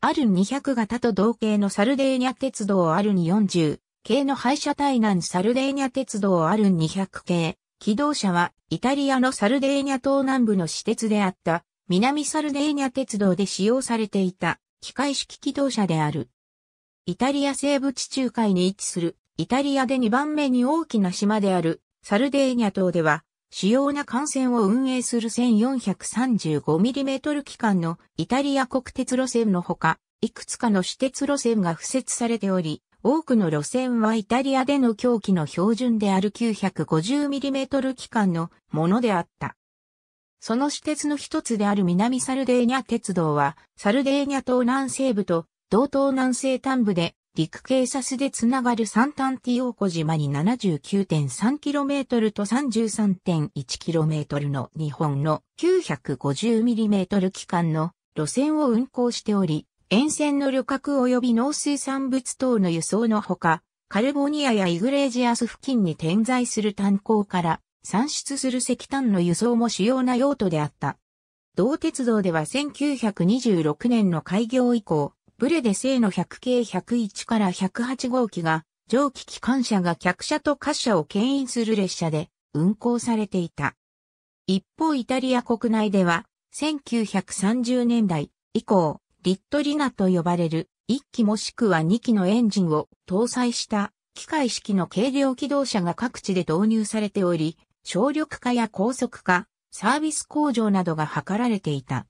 アルン200型と同型のサルデーニャ鉄道アルン40系の廃車対南サルデーニャ鉄道アルン200系。機動車はイタリアのサルデーニャ島南部の私鉄であった南サルデーニャ鉄道で使用されていた機械式機動車である。イタリア西部地中海に位置するイタリアで2番目に大きな島であるサルデーニャ島では主要な幹線を運営する 1435mm 機関のイタリア国鉄路線のほか、いくつかの私鉄路線が付設されており、多くの路線はイタリアでの狂気の標準である 950mm 機関のものであった。その私鉄の一つである南サルデーニャ鉄道は、サルデーニャ島南西部と同東南西端部で陸警察でつながるサンタンティオーコ島に 79.3km と 33.1km の日本の 950mm 機関の路線を運行しており、沿線の旅客及び農水産物等の輸送のほか、カルボニアやイグレージアス付近に点在する炭鉱から産出する石炭の輸送も主要な用途であった。同鉄道では1926年の開業以降、ブレデ製の100系101から108号機が、蒸気機関車が客車と貨車を牽引する列車で運行されていた。一方イタリア国内では、1930年代以降、リットリナと呼ばれる1機もしくは2機のエンジンを搭載した機械式の軽量機動車が各地で導入されており、省力化や高速化、サービス向上などが図られていた。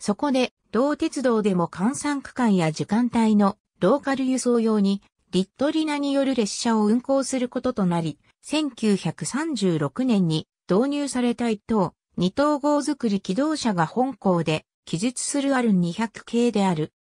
そこで、同鉄道でも換算区間や時間帯のローカル輸送用に、リットリナによる列車を運行することとなり、1936年に導入された一等、二等号作り機動車が本校で記述するある200系である。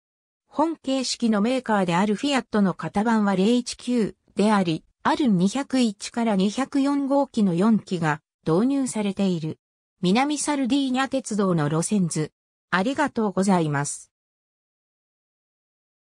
本形式のメーカーであるフィアットの型番は019であり、ある201から204号機の4機が導入されている。南サルディーニャ鉄道の路線図、ありがとうございます。